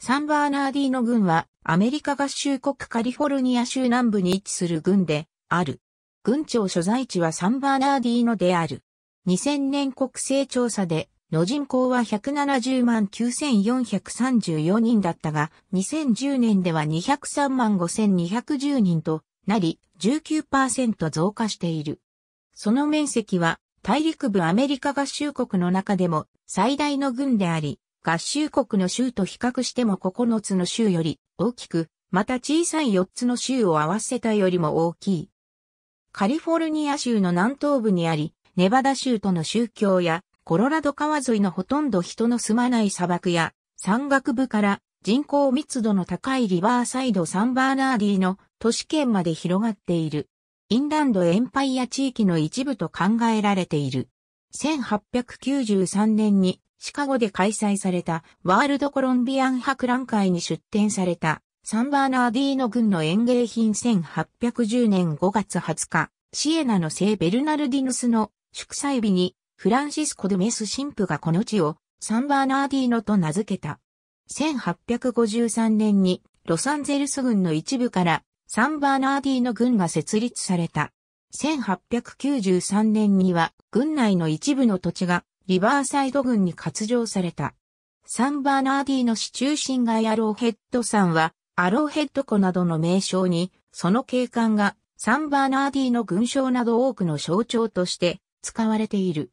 サンバーナーディーノ軍はアメリカ合衆国カリフォルニア州南部に位置する軍である。軍庁所在地はサンバーナーディーノである。2000年国勢調査での人口は170万9434人だったが、2010年では203万5210人となり、19%増加している。その面積は大陸部アメリカ合衆国の中でも最大の軍であり、合衆国の州と比較しても9つの州より大きく、また小さい4つの州を合わせたよりも大きい。カリフォルニア州の南東部にあり、ネバダ州との宗教や、コロラド川沿いのほとんど人の住まない砂漠や、山岳部から人口密度の高いリバーサイドサンバーナーディの都市圏まで広がっている。インランドエンパイア地域の一部と考えられている。1893年にシカゴで開催されたワールドコロンビアン博覧会に出展されたサンバーナーディーノ軍の園芸品1810年5月20日、シエナの聖ベルナルディヌスの祝祭日にフランシスコ・ドメス神父がこの地をサンバーナーディーノと名付けた。1853年にロサンゼルス軍の一部からサンバーナーディーノ軍が設立された。1893年には軍内の一部の土地がリバーサイド軍に割譲された。サンバーナーディーの市中心街アローヘッド山は、アローヘッド湖などの名称に、その景観がサンバーナーディーの群称など多くの象徴として使われている。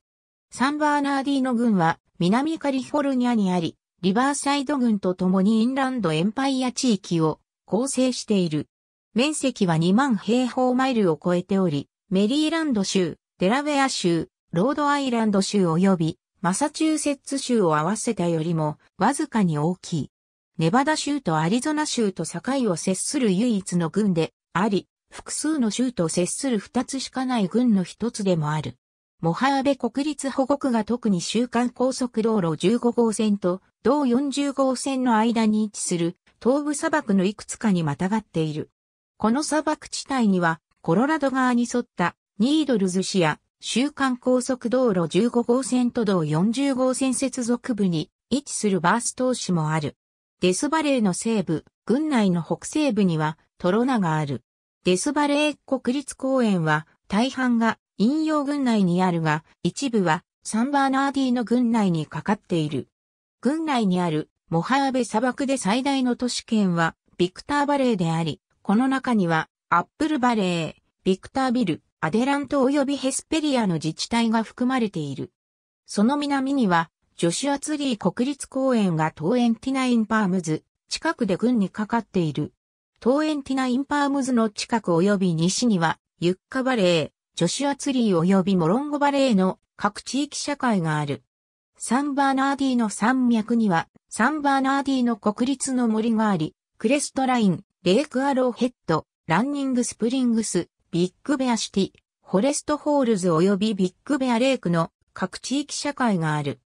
サンバーナーディーの軍は南カリフォルニアにあり、リバーサイド軍と共にインランドエンパイア地域を構成している。面積は2万平方マイルを超えており、メリーランド州、デラウェア州、ロードアイランド州及びマサチューセッツ州を合わせたよりもわずかに大きい。ネバダ州とアリゾナ州と境を接する唯一の軍であり、複数の州と接する二つしかない軍の一つでもある。モハーベ国立保護区が特に週間高速道路15号線と同40号線の間に位置する東部砂漠のいくつかにまたがっている。この砂漠地帯にはコロラド川に沿ったニードルズ市や週刊高速道路15号線と道40号線接続部に位置するバース投資市もある。デスバレーの西部、郡内の北西部にはトロナがある。デスバレー国立公園は大半が引用郡内にあるが、一部はサンバーナーディの郡内にかかっている。郡内にあるモハーベ砂漠で最大の都市圏はビクターバレーであり、この中にはアップルバレー、ビクタービル、アデラント及びヘスペリアの自治体が含まれている。その南には、ジョシュアツリー国立公園がトーエンティナインパームズ、近くで軍にかかっている。トーエンティナインパームズの近く及び西には、ユッカバレー、ジョシュアツリー及びモロンゴバレーの各地域社会がある。サンバーナーディの山脈には、サンバーナーディの国立の森があり、クレストライン、レイクアローヘッド、ランニングスプリングス、ビッグベアシティ、フォレストホールズ及びビッグベアレイクの各地域社会がある。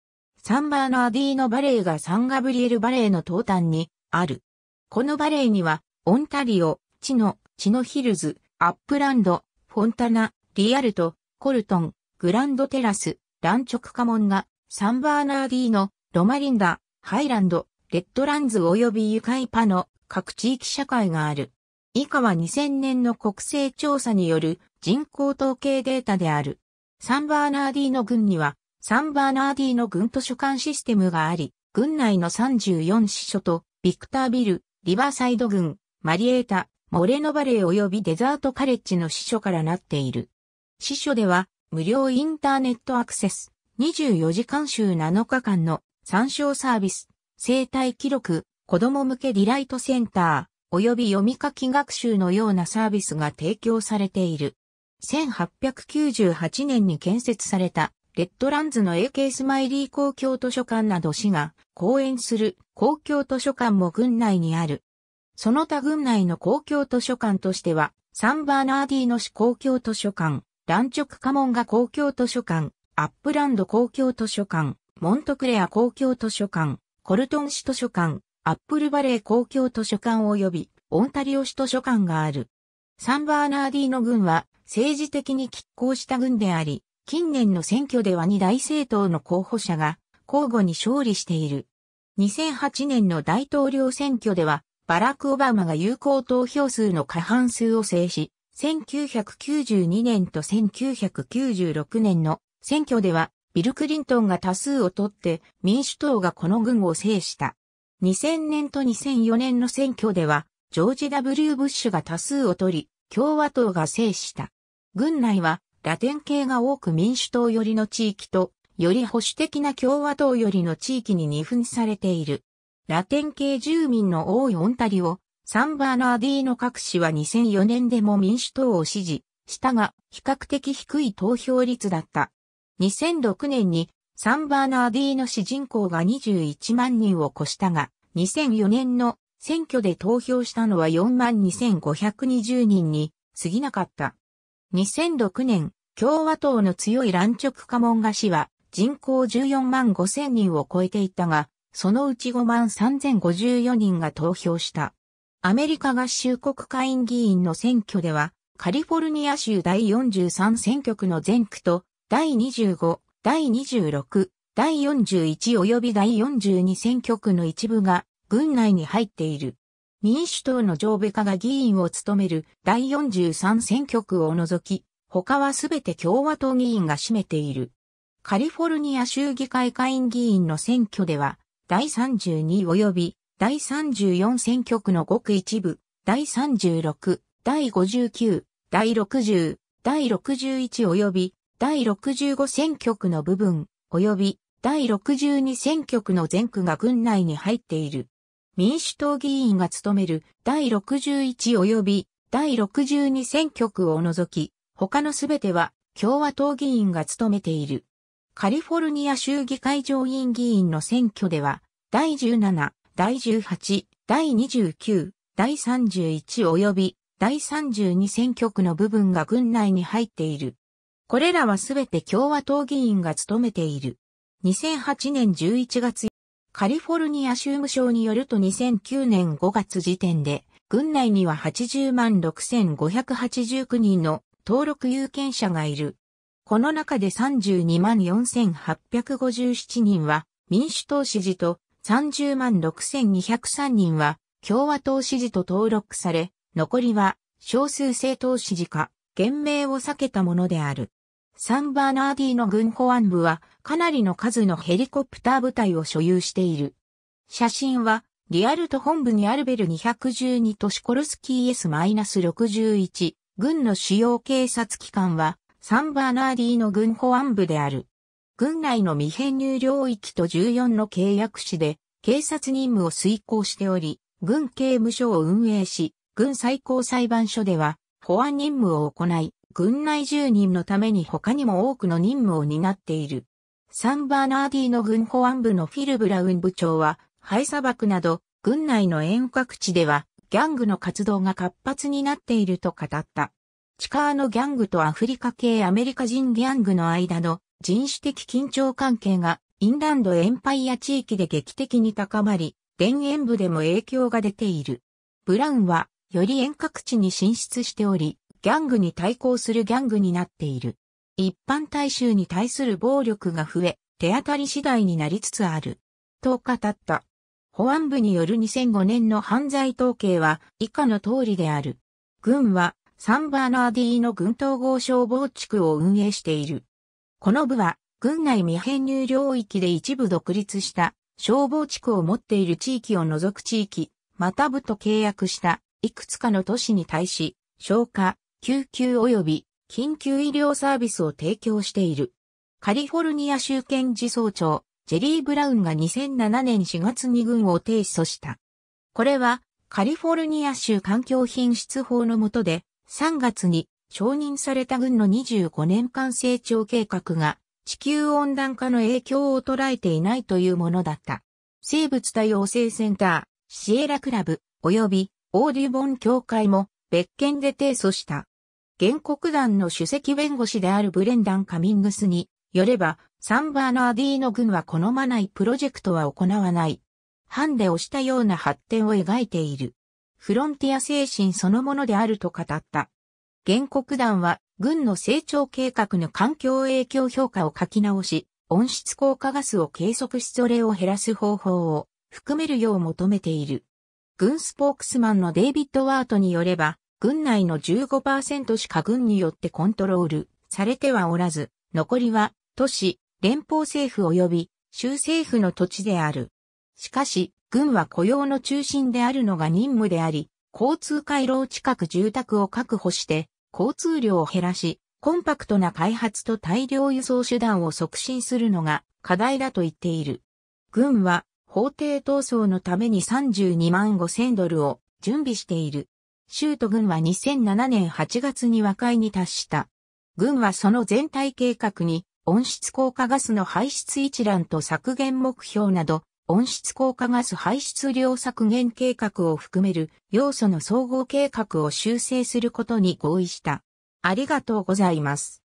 サンバーナーディーのバレーがサンガブリエルバレーの東端にある。このバレーには、オンタリオ、チノ、チノヒルズ、アップランド、フォンタナ、リアルト、コルトン、グランドテラス、ランチョクカモンが、サンバーナーディーのロマリンダ、ハイランド、レッドランズ及びユカイパの各地域社会がある。以下は2000年の国勢調査による人口統計データである。サンバーナーディーノ郡には、サンバーナーディーノ郡図書館システムがあり、郡内の34支所と、ビクタービル、リバーサイド郡、マリエータ、モレノバレー及びデザートカレッジの支所からなっている。支所では、無料インターネットアクセス、24時間週7日間の参照サービス、生態記録、子供向けディライトセンター、及び読み書き学習のようなサービスが提供されている。1898年に建設されたレッドランズの AK スマイリー公共図書館など市が講演する公共図書館も郡内にある。その他郡内の公共図書館としては、サンバーナーディーノ市公共図書館、ランチョクカモンガ公共図書館、アップランド公共図書館、モントクレア公共図書館、コルトン市図書館、アップルバレー公共図書館及びオンタリオ市図書館がある。サンバーナーディーの軍は政治的に拮抗した軍であり、近年の選挙では2大政党の候補者が交互に勝利している。2008年の大統領選挙では、バラク・オバマが有効投票数の過半数を制し、1992年と1996年の選挙では、ビル・クリントンが多数を取って民主党がこの軍を制した。2000年と2004年の選挙では、ジョージ・ W・ ブッシュが多数を取り、共和党が制した。軍内は、ラテン系が多く民主党寄りの地域と、より保守的な共和党寄りの地域に二分されている。ラテン系住民の多いオンタリオ、サンバーナーディーノ各市は2004年でも民主党を支持したが、比較的低い投票率だった。2006年にサンバーナーディーの市人口が21万人を越したが、2004年の選挙で投票したのは42,520人に過ぎなかった。2006年、共和党の強い乱直家門が氏は人口14万5000人を超えていたが、そのうち5万3054人が投票した。アメリカ合衆国会員議員の選挙では、カリフォルニア州第43選挙区の全区と第25、第26、第41及び第42選挙区の一部が軍内に入っている。民主党の上部下が議員を務める第43選挙区を除き、他はすべて共和党議員が占めている。カリフォルニア州議会下院議員の選挙では、第32及び第34選挙区のごく一部、第36、第59、第60、第61及び第65選挙区の部分、及び第62選挙区の全区が軍内に入っている。民主党議員が務める第61及び第62選挙区を除き、他のすべては共和党議員が務めている。カリフォルニア州議会上院議員の選挙では、第17、第18、第29、第31及び第32選挙区の部分が軍内に入っている。これらはすべて共和党議員が務めている。2008年11月、カリフォルニア州務省によると2009年5月時点で、軍内には80万6589人の登録有権者がいる。この中で32万4857人は民主党支持と30万6203人は共和党支持と登録され、残りは少数政党支持か、厳命を避けたものである。サンバーナーディの軍保安部はかなりの数のヘリコプター部隊を所有している。写真はリアルト本部にアルベル212都市コルスキー S-61 軍の主要警察機関はサンバーナーディの軍保安部である。軍内の未編入領域と14の契約市で警察任務を遂行しており、軍刑務所を運営し、軍最高裁判所では保安任務を行い、軍内住人のために他にも多くの任務を担っている。サンバーナーディの軍保安部のフィル・ブラウン部長は、ハイ砂漠など、軍内の遠隔地では、ギャングの活動が活発になっていると語った。地下のギャングとアフリカ系アメリカ人ギャングの間の人種的緊張関係がインランドエンパイア地域で劇的に高まり、田園部でも影響が出ている。ブラウンはより遠隔地に進出しており、ギャングに対抗するギャングになっている。一般大衆に対する暴力が増え、手当たり次第になりつつある。と語った。保安部による2005年の犯罪統計は以下の通りである。軍はサンバーナーディーの軍統合消防地区を運営している。この部は軍内未編入領域で一部独立した消防地区を持っている地域を除く地域、また部と契約したいくつかの都市に対し、消火、救急及び緊急医療サービスを提供している。カリフォルニア州検事総長、ジェリー・ブラウンが2007年4月に軍を提訴した。これは、カリフォルニア州環境品質法の下で、3月に承認された軍の25年間成長計画が、地球温暖化の影響を捉えていないというものだった。生物多様性センター、シエラクラブ、及びオーディボン協会も別件で提訴した。原告団の主席弁護士であるブレンダン・カミングスによれば、サンバーナーディーノ軍は好まないプロジェクトは行わない。ハンデをしたような発展を描いている。フロンティア精神そのものであると語った。原告団は、軍の成長計画の環境影響評価を書き直し、温室効果ガスを計測しそれを減らす方法を含めるよう求めている。軍スポークスマンのデイビッド・ワートによれば、軍内の15%しか軍によってコントロールされてはおらず、残りは都市、連邦政府及び州政府の土地である。しかし、軍は雇用の中心であるのが任務であり、交通回廊近く住宅を確保して、交通量を減らし、コンパクトな開発と大量輸送手段を促進するのが課題だと言っている。軍は法廷闘争のために32万5千ドルを準備している。州と軍は2007年8月に和解に達した。軍はその全体計画に温室効果ガスの排出一覧と削減目標など温室効果ガス排出量削減計画を含める要素の総合計画を修正することに合意した。ありがとうございます。